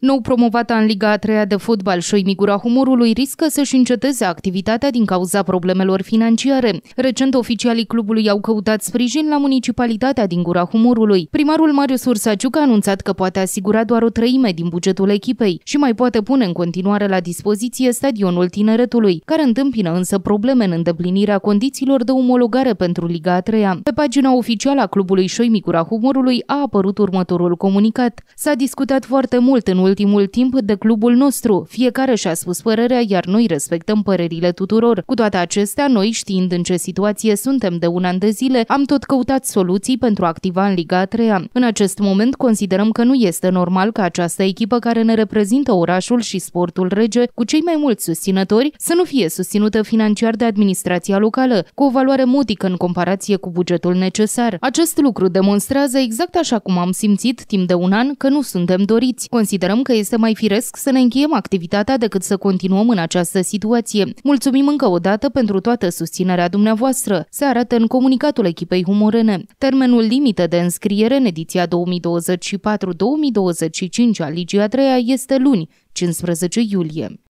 Nou promovata în Liga a treia de fotbal, Șoimigura Humorului riscă să-și înceteze activitatea din cauza problemelor financiare. Recent, oficialii clubului au căutat sprijin la municipalitatea din Gura Humorului. Primarul Marius Ursaciuc a anunțat că poate asigura doar o treime din bugetul echipei și mai poate pune în continuare la dispoziție stadionul tineretului, care întâmpină însă probleme în îndeplinirea condițiilor de omologare pentru Liga a treia. Pe pagina oficială a clubului Șoimigura Humorului a apărut următorul comunicat. S-a discutat foarte mult în ultimul timp de clubul nostru. Fiecare și-a spus părerea, iar noi respectăm părerile tuturor. Cu toate acestea, noi, știind în ce situație suntem de un an de zile, am tot căutat soluții pentru a activa în Liga 3 În acest moment, considerăm că nu este normal ca această echipă care ne reprezintă orașul și sportul rege cu cei mai mulți susținători să nu fie susținută financiar de administrația locală, cu o valoare modică în comparație cu bugetul necesar. Acest lucru demonstrează exact așa cum am simțit timp de un an că nu suntem doriți. Considerăm considerăm că este mai firesc să ne încheiem activitatea decât să continuăm în această situație. Mulțumim încă o dată pentru toată susținerea dumneavoastră, se arată în comunicatul echipei humorene. Termenul limită de înscriere în ediția 2024-2025 a Ligii a este luni, 15 iulie.